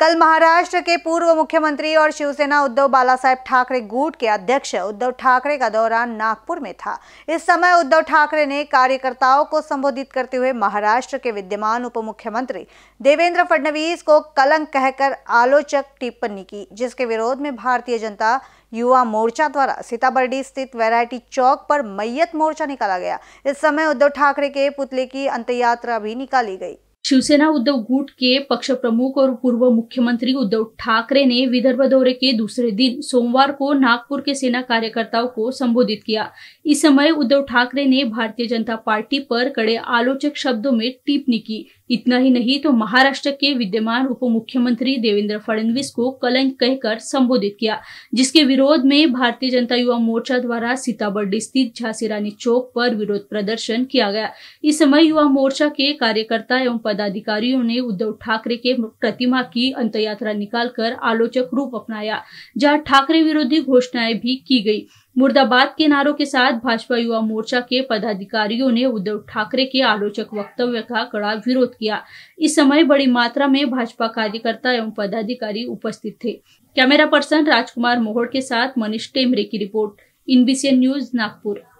कल महाराष्ट्र के पूर्व मुख्यमंत्री और शिवसेना उद्धव बाला साहेब ठाकरे गुट के अध्यक्ष उद्धव ठाकरे का दौरा नागपुर में था इस समय उद्धव ठाकरे ने कार्यकर्ताओं को संबोधित करते हुए महाराष्ट्र के विद्यमान उप मुख्यमंत्री देवेंद्र फडणवीस को कलंक कहकर आलोचक टिप्पणी की जिसके विरोध में भारतीय जनता युवा मोर्चा द्वारा सीताबर्डी स्थित वेरायटी चौक पर मैयत मोर्चा निकाला गया इस समय उद्धव ठाकरे के पुतले की अंत्ययात्रा भी निकाली गई शिवसेना उद्धव गुट के पक्ष प्रमुख और पूर्व मुख्यमंत्री उद्धव ठाकरे ने विदर्भ दौरे के दूसरे दिन सोमवार को नागपुर के सेना कार्यकर्ताओं को संबोधित किया इस समय उद्धव ठाकरे ने भारतीय जनता पार्टी पर कड़े आलोचक शब्दों में टिप्पणी की इतना ही नहीं तो महाराष्ट्र के विद्यमान उप मुख्यमंत्री देवेंद्र फडणवीस को कलंक कहकर संबोधित किया जिसके विरोध में भारतीय जनता युवा मोर्चा द्वारा सीताबर्डी स्थित झांसी रानी चौक पर विरोध प्रदर्शन किया गया इस समय युवा मोर्चा के कार्यकर्ता एवं पदाधिकारियों ने उद्धव ठाकरे के प्रतिमा की यात्रा निकालकर आलोचक रूप अपनाया जहाँ ठाकरे विरोधी घोषणाएं भी की गई मुर्दाबाद के नारों के साथ भाजपा युवा मोर्चा के पदाधिकारियों ने उद्धव ठाकरे के आलोचक वक्तव्य का कड़ा विरोध किया इस समय बड़ी मात्रा में भाजपा कार्यकर्ता एवं पदाधिकारी उपस्थित थे कैमरा पर्सन राजकुमार मोहड़ के साथ मनीष टेमरे की रिपोर्ट इनबीसीएन न्यूज नागपुर